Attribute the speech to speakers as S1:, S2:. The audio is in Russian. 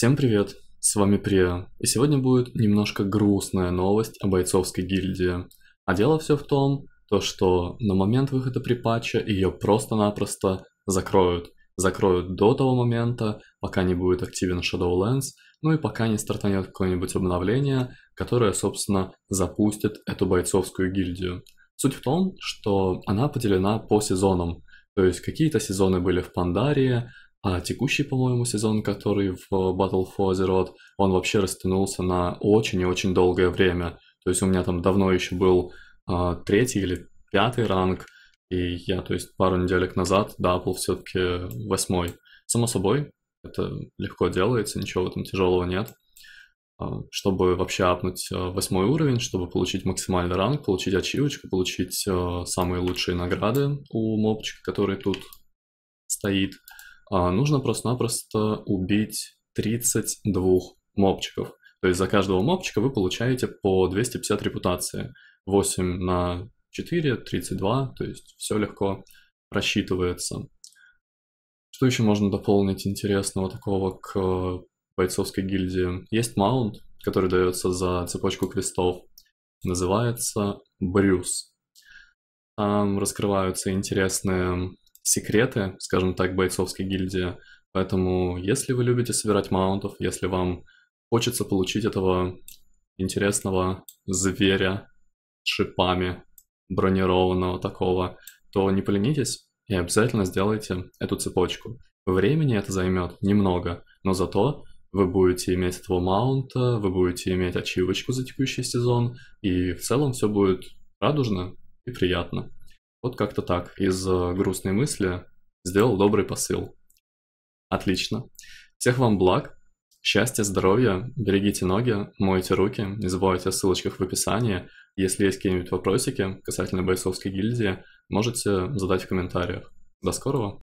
S1: Всем привет, с вами Прия, и сегодня будет немножко грустная новость о бойцовской гильдии. А дело все в том, то что на момент выхода припатча ее просто-напросто закроют. Закроют до того момента, пока не будет активен Shadowlands, ну и пока не стартанет какое-нибудь обновление, которое, собственно, запустит эту бойцовскую гильдию. Суть в том, что она поделена по сезонам. То есть какие-то сезоны были в Пандарии, а текущий, по-моему, сезон, который в Battle for Azeroth, он вообще растянулся на очень и очень долгое время. То есть у меня там давно еще был э, третий или пятый ранг, и я, то есть, пару неделек назад, да, был все-таки восьмой. Само собой, это легко делается, ничего там тяжелого нет. А, чтобы вообще апнуть а, восьмой уровень, чтобы получить максимальный ранг, получить ачивочку, получить самые лучшие награды у мобчика, который тут стоит – а, нужно просто-напросто убить 32 мопчиков, То есть за каждого мопчика вы получаете по 250 репутации. 8 на 4, 32, то есть все легко рассчитывается. Что еще можно дополнить интересного такого к э, бойцовской гильдии? Есть маунт, который дается за цепочку квестов. Называется Брюс. Там раскрываются интересные секреты, скажем так, бойцовской гильдии. Поэтому, если вы любите собирать маунтов, если вам хочется получить этого интересного зверя шипами, бронированного такого, то не поленитесь и обязательно сделайте эту цепочку. Времени это займет немного, но зато вы будете иметь этого маунта, вы будете иметь ачивочку за текущий сезон, и в целом все будет радужно и приятно. Вот как-то так. Из э, грустной мысли сделал добрый посыл. Отлично. Всех вам благ, счастья, здоровья, берегите ноги, мойте руки, не забывайте о ссылочках в описании. Если есть какие-нибудь вопросики касательно бойцовской гильдии, можете задать в комментариях. До скорого!